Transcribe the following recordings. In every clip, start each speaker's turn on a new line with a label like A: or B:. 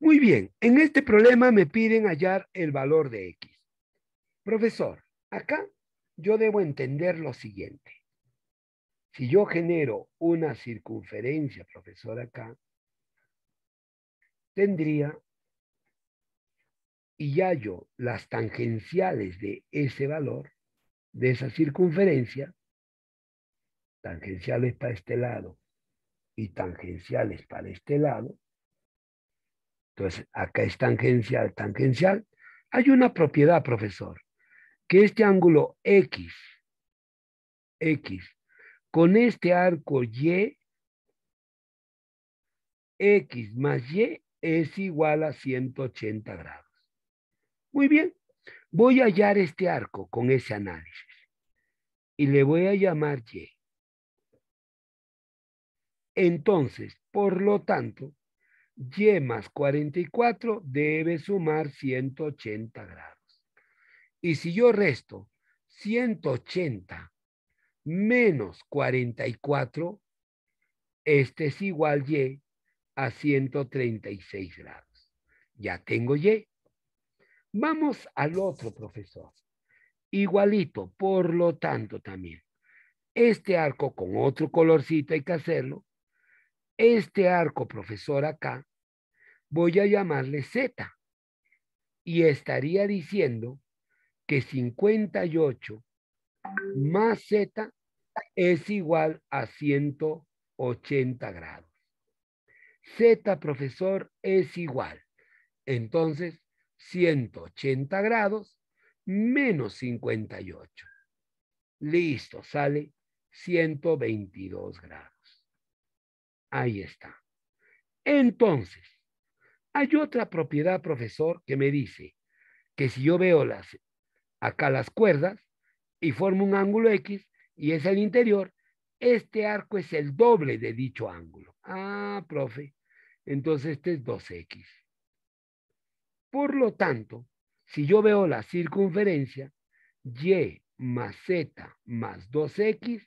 A: Muy bien, en este problema me piden hallar el valor de X. Profesor, acá yo debo entender lo siguiente. Si yo genero una circunferencia, profesor, acá, tendría y hallo las tangenciales de ese valor, de esa circunferencia, tangenciales para este lado y tangenciales para este lado, entonces, acá es tangencial, tangencial. Hay una propiedad, profesor, que este ángulo X, X, con este arco Y, X más Y es igual a 180 grados. Muy bien, voy a hallar este arco con ese análisis y le voy a llamar Y. Entonces, por lo tanto, y más 44 debe sumar 180 grados. Y si yo resto 180 menos 44, este es igual Y a 136 grados. Ya tengo Y. Vamos al otro profesor. Igualito, por lo tanto también. Este arco con otro colorcito hay que hacerlo este arco, profesor, acá, voy a llamarle Z. Y estaría diciendo que 58 más Z es igual a 180 grados. Z, profesor, es igual. Entonces, 180 grados menos 58. Listo, sale 122 grados. Ahí está. Entonces, hay otra propiedad, profesor, que me dice que si yo veo las, acá las cuerdas y formo un ángulo X y es el interior, este arco es el doble de dicho ángulo. Ah, profe, entonces este es 2X. Por lo tanto, si yo veo la circunferencia, Y más Z más 2X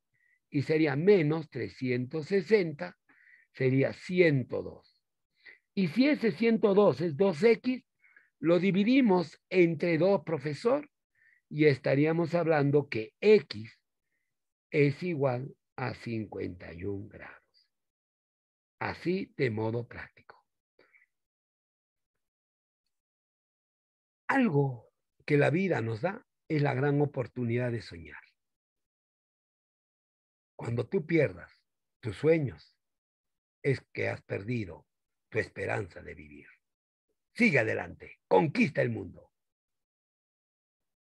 A: y sería menos 360, sería 102. Y si ese 102 es 2x, lo dividimos entre 2, profesor, y estaríamos hablando que x es igual a 51 grados. Así de modo práctico. Algo que la vida nos da es la gran oportunidad de soñar. Cuando tú pierdas tus sueños, es que has perdido tu esperanza de vivir. Sigue adelante, conquista el mundo.